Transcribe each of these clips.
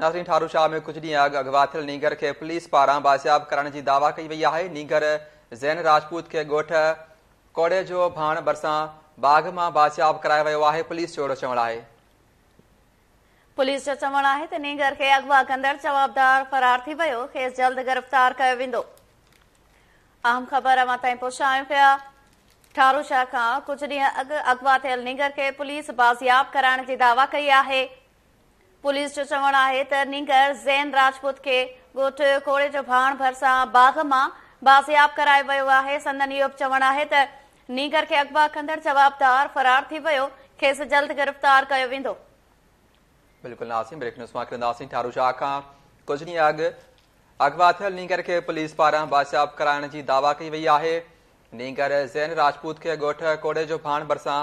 ناظرين تھارو شاہ ۾ ڪجهه ڏين اڳ اغواٿيل نيگر کي پوليس پاران بازياب ڪرڻ جي دعويٰ ڪئي وئي آهي نيگر زين راجپوت کي گوٺ ڪوڑي جو ڀاڻ برسا باغ ۾ بازياب ڪرايو ويو آهي پوليس چڙه چڙه آهي پوليس چڙه چڙه آهي ته نيگر کي اغوا ڪندڙ جوابدار فرار ٿي ويو آهي کي جلد گرفتار ڪيو ويندو اهم خبر اها تين پڇايو پيا ٺارو شاہ کان ڪجهه ڏين اڳ اغواٿيل نيگر کي پوليس بازياب ڪرائڻ جي دعويٰ ڪئي آهي پوليس چ چون آهي تر نيگر زين راجپوت کي گُٽ ڪوڑي جو ڀاڻ بھرسا باغما بازياب ڪرائي ويو آهي سندن يوب چون آهي تر نيگر کي اقبا کندر جوابدار فرار ٿي ويو کي سجلد گرفتار ڪيو ويندو بالکل ناصيم بريڪ نيوز ماڪر ناصيم ٽارو جا کا کوجني آگ اگواٿل نيگر کي پوليس پارا بازياب ڪرائڻ جي دعويٰ ڪئي وئي آهي نيگر زين راجپوت کي گُٽ ڪوڑي جو ڀاڻ برسا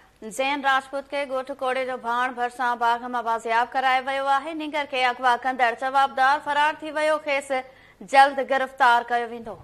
जैन राजपूत के गोठ कोड़े जो भाण भरिसां बाघ मां बाज़ियाब करायो वियो आहे निंगर खे अगवा कंदड़ जवाबदार फ़रार थी वियो खेसि जल्द गिरफ़्तार कयो वेंदो